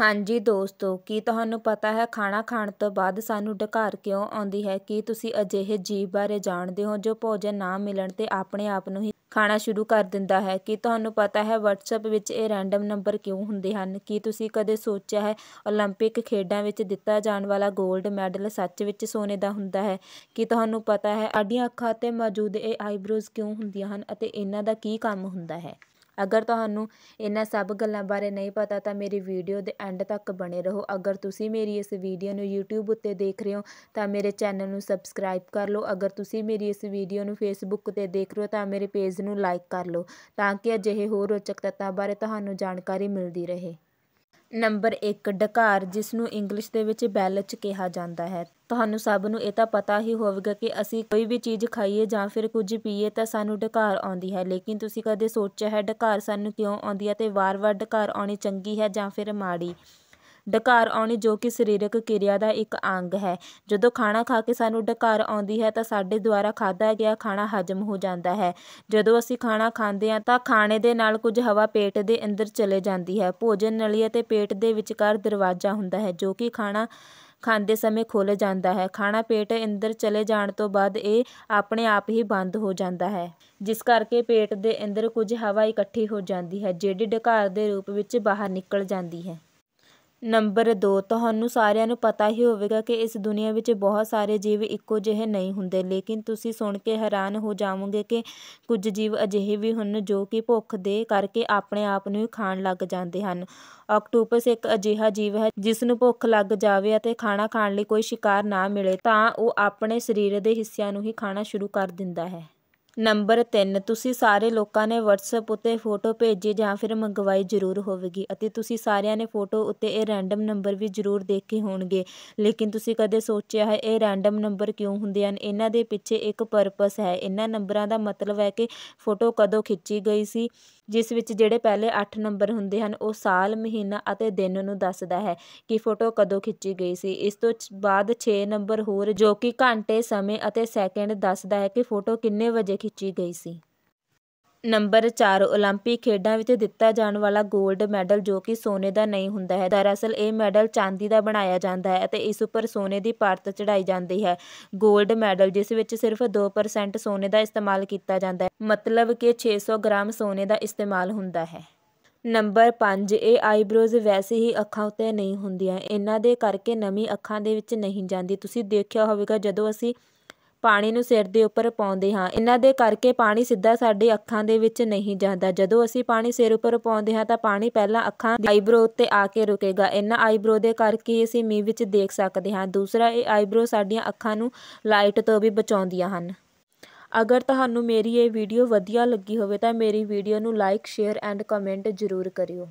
ਹਾਂਜੀ ਦੋਸਤੋ ਕੀ ਤੁਹਾਨੂੰ ਪਤਾ ਹੈ ਖਾਣਾ ਖਾਣ ਤੋਂ ਬਾਅਦ ਸਾਨੂੰ ਢਕਾਰ ਕਿਉਂ ਆਉਂਦੀ ਹੈ ਕੀ ਤੁਸੀਂ ਅਜਿਹੇ ਜੀਵ ਬਾਰੇ ਜਾਣਦੇ ਹੋ ਜੋ ਭੋਜਨ ਨਾ ਮਿਲਣ ਤੇ ਆਪਣੇ ਆਪ ਨੂੰ ਹੀ ਖਾਣਾ ਸ਼ੁਰੂ ਕਰ ਦਿੰਦਾ ਹੈ ਕੀ ਤੁਹਾਨੂੰ ਪਤਾ ਹੈ WhatsApp ਵਿੱਚ ਇਹ ਰੈਂਡਮ ਨੰਬਰ ਕਿਉਂ ਹੁੰਦੇ ਹਨ ਕੀ ਤੁਸੀਂ ਕਦੇ ਸੋਚਿਆ ਹੈ 올림픽 ਖੇਡਾਂ ਵਿੱਚ ਦਿੱਤਾ ਜਾਣ ਵਾਲਾ 골ਡ ਮੈਡਲ ਸੱਚ ਵਿੱਚ ਸੋਨੇ ਦਾ ਹੁੰਦਾ ਹੈ ਕੀ ਤੁਹਾਨੂੰ ਪਤਾ ਹੈ ਸਾਡੀਆਂ ਅੱਖਾਂ ਤੇ ਮੌਜੂਦ ਇਹ ਆਈਬ੍ਰੋਜ਼ ਕਿਉਂ ਹੁੰਦੀਆਂ ਹਨ ਅਤੇ ਇਹਨਾਂ ਦਾ ਕੀ ਕੰਮ ਹੁੰਦਾ ਹੈ ਅਗਰ ਤੁਹਾਨੂੰ ਇਹਨਾਂ ਸਭ ਗੱਲਾਂ ਬਾਰੇ ਨਹੀਂ ਪਤਾ ਤਾਂ ਮੇਰੀ ਵੀਡੀਓ ਦੇ ਐਂਡ ਤੱਕ ਬਣੇ ਰਹੋ ਅਗਰ ਤੁਸੀਂ ਮੇਰੀ ਇਸ ਵੀਡੀਓ ਨੂੰ YouTube ਉੱਤੇ ਦੇਖ ਰਹੇ ਹੋ ਤਾਂ ਮੇਰੇ ਚੈਨਲ ਨੂੰ ਸਬਸਕ੍ਰਾਈਬ ਕਰ ਲਓ ਅਗਰ ਤੁਸੀਂ ਮੇਰੀ ਇਸ ਵੀਡੀਓ ਨੂੰ Facebook ਤੇ ਦੇਖ ਰਹੇ ਹੋ ਤਾਂ ਮੇਰੇ ਪੇਜ ਨੂੰ ਲਾਈਕ ਕਰ ਲਓ ਤਾਂ ਕਿ ਅਜਿਹੇ ਹੋਰ ਰੋਚਕ ਤੱਤਾਂ ਬਾਰੇ ਤੁਹਾਨੂੰ ਜਾਣਕਾਰੀ ਮਿਲਦੀ ਰਹੇ ਨੰਬਰ 1 ਡਕਾਰ ਜਿਸ ਨੂੰ ਇੰਗਲਿਸ਼ ਦੇ ਵਿੱਚ ਬੈਲਚ ਕਿਹਾ ਜਾਂਦਾ ਹੈ ਤੁਹਾਨੂੰ ਸਭ ਨੂੰ ਇਹ ਤਾਂ ਪਤਾ ਹੀ ਹੋਵੇਗਾ ਕਿ ਅਸੀਂ ਕੋਈ ਵੀ ਚੀਜ਼ ਖਾਈਏ ਜਾਂ ਫਿਰ ਕੁਝ ਪੀਏ ਤਾਂ ਸਾਨੂੰ ਡਕਾਰ ਆਉਂਦੀ ਹੈ ਲੇਕਿਨ ਤੁਸੀਂ ਕਦੇ ਸੋਚਿਆ ਹੈ ਡਕਾਰ ਸਾਨੂੰ ਕਿਉਂ ਆਉਂਦੀ ਹੈ ਤੇ ਵਾਰ-ਵਾਰ ਡਕਾਰ ਆਉਣੀ ਚੰਗੀ ਹੈ ਜਾਂ ਫਿਰ ਮਾੜੀ ਡਕਾਰ ਆਉਣੀ ਜੋ ਕਿ ਸਰੀਰਕ ਕਿਰਿਆ ਦਾ ਇੱਕ ਅੰਗ ਹੈ ਜਦੋਂ ਖਾਣਾ ਖਾ ਕੇ ਸਾਨੂੰ ਡਕਾਰ ਆਉਂਦੀ ਹੈ ਤਾਂ ਸਾਡੇ ਦੁਆਰਾ ਖਾਧਾ ਗਿਆ ਖਾਣਾ ਹਜਮ ਹੋ ਜਾਂਦਾ ਹੈ ਜਦੋਂ ਅਸੀਂ ਖਾਣਾ ਖਾਂਦੇ ਹਾਂ ਤਾਂ ਖਾਣੇ ਦੇ ਨਾਲ ਕੁਝ ਹਵਾ ਪੇਟ ਦੇ ਅੰਦਰ ਚਲੇ ਜਾਂਦੀ ਹੈ ਭੋਜਨ ਨਲੀ ਅਤੇ ਪੇਟ ਦੇ ਵਿਚਕਾਰ ਦਰਵਾਜ਼ਾ ਹੁੰਦਾ ਹੈ ਜੋ ਕਿ ਖਾਣਾ ਖਾਂਦੇ ਸਮੇਂ ਖੁੱਲ ਜਾਂਦਾ ਹੈ ਖਾਣਾ ਪੇਟ ਅੰਦਰ ਚਲੇ ਜਾਣ ਤੋਂ ਬਾਅਦ ਇਹ ਆਪਣੇ ਆਪ ਹੀ ਬੰਦ ਹੋ ਜਾਂਦਾ ਹੈ ਜਿਸ ਕਰਕੇ ਪੇਟ ਦੇ ਅੰਦਰ ਕੁਝ ਹਵਾ ਇਕੱਠੀ ਹੋ ਜਾਂਦੀ ਹੈ ਜਿਹੜੀ ਡਕਾਰ ਦੇ ਰੂਪ ਵਿੱਚ ਬਾਹਰ ਨਿਕਲ ਜਾਂਦੀ ਹੈ ਨੰਬਰ 2 ਤੁਹਾਨੂੰ ਸਾਰਿਆਂ ਨੂੰ ਪਤਾ ਹੀ ਹੋਵੇਗਾ ਕਿ ਇਸ ਦੁਨੀਆ ਵਿੱਚ ਬਹੁਤ ਸਾਰੇ ਜੀਵ ਇੱਕੋ ਜਿਹੇ ਨਹੀਂ ਹੁੰਦੇ ਲੇਕਿਨ ਤੁਸੀਂ ਸੁਣ ਕੇ ਹੈਰਾਨ ਹੋ ਜਾਵੋਗੇ ਕਿ ਕੁਝ ਜੀਵ ਅਜਿਹੇ ਵੀ ਹਨ ਜੋ ਕਿ ਭੁੱਖ ਦੇ ਕਰਕੇ ਆਪਣੇ ਆਪ ਨੂੰ ਖਾਣ ਲੱਗ ਜਾਂਦੇ ਹਨ ਆਕਟੋਪਸ ਇੱਕ ਅਜਿਹਾ ਜੀਵ ਹੈ ਜਿਸ ਨੂੰ ਭੁੱਖ ਲੱਗ ਜਾਵੇ ਅਤੇ ਖਾਣਾ ਖਾਣ ਲਈ ਕੋਈ ਸ਼ਿਕਾਰ ਨਾ ਮਿਲੇ ਤਾਂ ਉਹ ਆਪਣੇ ਸਰੀਰ ਦੇ ਹਿੱਸਿਆਂ ਨੂੰ ਹੀ ਖਾਣਾ ਸ਼ੁਰੂ ਕਰ ਦਿੰਦਾ ਹੈ ਨੰਬਰ 3 ਤੁਸੀਂ ਸਾਰੇ ਲੋਕਾਂ ਨੇ WhatsApp ਉੱਤੇ ਫੋਟੋ ਭੇਜੀ ਜਾਂ ਫਿਰ ਮੰਗਵਾਈ ਜ਼ਰੂਰ ਹੋਵੇਗੀ ਅਤੇ ਤੁਸੀਂ ਸਾਰਿਆਂ ਨੇ ਫੋਟੋ ਉੱਤੇ ਇਹ ਰੈਂਡਮ ਨੰਬਰ ਵੀ ਜ਼ਰੂਰ ਦੇਖੇ ਹੋਣਗੇ ਲੇਕਿਨ ਤੁਸੀਂ ਕਦੇ ਸੋਚਿਆ ਹੈ ਇਹ ਰੈਂਡਮ ਨੰਬਰ ਕਿਉਂ ਹੁੰਦੇ ਹਨ ਇਹਨਾਂ ਦੇ ਪਿੱਛੇ ਇੱਕ ਪਰਪਸ ਹੈ ਇਹਨਾਂ ਨੰਬਰਾਂ ਦਾ ਮਤਲਬ ਹੈ ਕਿ ਫੋਟੋ ਕਦੋਂ ਖਿੱਚੀ ਗਈ ਸੀ ਜਿਸ ਵਿੱਚ ਜਿਹੜੇ ਪਹਿਲੇ 8 ਨੰਬਰ ਹੁੰਦੇ ਹਨ ਉਹ ਸਾਲ ਮਹੀਨਾ ਅਤੇ ਦਿਨ ਨੂੰ ਦੱਸਦਾ ਹੈ ਕਿ ਫੋਟੋ ਕਦੋਂ ਖਿੱਚੀ ਗਈ ਸੀ ਇਸ ਤੋਂ ਬਾਅਦ 6 ਨੰਬਰ ਹੋਰ ਜੋ ਕਿ ਘੰਟੇ ਸਮੇਂ ਅਤੇ ਸੈਕਿੰਡ ਦੱਸਦਾ ਹੈ ਕਿ ਫੋਟੋ ਕਿੰਨੇ ਵਜੇ ਖਿੱਚੀ ਗਈ ਸੀ ਨੰਬਰ 4 올림픽 ਖੇਡਾਂ ਵਿੱਚ ਦਿੱਤਾ ਜਾਣ ਵਾਲਾ 골ਡ ਮੈਡਲ ਜੋ ਕਿ ਸੋਨੇ ਦਾ ਨਹੀਂ ਹੁੰਦਾ ਹੈ ਦਰਅਸਲ ਇਹ ਮੈਡਲ ਚਾਂਦੀ ਦਾ ਬਣਾਇਆ ਜਾਂਦਾ ਹੈ ਅਤੇ ਇਸ ਉੱਪਰ ਸੋਨੇ ਦੀ ਪਰਤ ਚੜਾਈ ਜਾਂਦੀ ਹੈ 골ਡ ਮੈਡਲ ਜਿਸ ਵਿੱਚ ਸਿਰਫ 2% ਸੋਨੇ ਦਾ ਇਸਤੇਮਾਲ ਕੀਤਾ ਜਾਂਦਾ ਹੈ ਮਤਲਬ ਕਿ 600 ਗ੍ਰਾਮ ਸੋਨੇ ਦਾ ਇਸਤੇਮਾਲ ਹੁੰਦਾ ਹੈ ਨੰਬਰ 5 ਇਹ ਆਈਬ੍ਰੋਜ਼ ਵੈਸੇ ਹੀ ਅੱਖਾਂ ਉੱਤੇ ਨਹੀਂ ਹੁੰਦੀਆਂ ਇਹਨਾਂ ਦੇ ਕਰਕੇ ਨਵੀਂ ਅੱਖਾਂ ਦੇ ਵਿੱਚ ਨਹੀਂ ਜਾਂਦੀ ਤੁਸੀਂ ਦੇਖਿਆ ਹੋਵੇਗਾ ਜਦੋਂ ਅਸੀਂ ਪਾਣੀ ਨੂੰ ਸਿਰ ਦੇ ਉੱਪਰ ਪਾਉਂਦੇ ਹਾਂ ਇਹਨਾਂ ਦੇ ਕਰਕੇ ਪਾਣੀ ਸਿੱਧਾ ਸਾਡੇ ਅੱਖਾਂ ਦੇ ਵਿੱਚ ਨਹੀਂ ਜਾਂਦਾ ਜਦੋਂ ਅਸੀਂ ਪਾਣੀ ਸਿਰ ਉੱਪਰ ਪਾਉਂਦੇ ਹਾਂ ਤਾਂ ਪਾਣੀ ਪਹਿਲਾਂ ਅੱਖਾਂ ਦੇ ਆਈਬ੍ਰੋ ਉੱਤੇ ਆ ਕੇ ਰੁਕੇਗਾ ਇਹਨਾਂ ਆਈਬ੍ਰੋ ਦੇ ਕਰਕੇ ਅਸੀਂ ਮੀਂਹ ਵਿੱਚ ਦੇਖ ਸਕਦੇ ਹਾਂ ਦੂਸਰਾ ਇਹ ਆਈਬ੍ਰੋ ਸਾਡੀਆਂ ਅੱਖਾਂ ਨੂੰ ਲਾਈਟ ਤੋਂ ਵੀ ਬਚਾਉਂਦੀਆਂ ਹਨ ਅਗਰ ਤੁਹਾਨੂੰ ਮੇਰੀ ਇਹ ਵੀਡੀਓ ਵਧੀਆ ਲੱਗੀ ਹੋਵੇ ਤਾਂ ਮੇਰੀ ਵੀਡੀਓ ਨੂੰ ਲਾਈਕ ਸ਼ੇਅਰ ਐਂਡ ਕਮੈਂਟ ਜ਼ਰੂਰ ਕਰਿਓ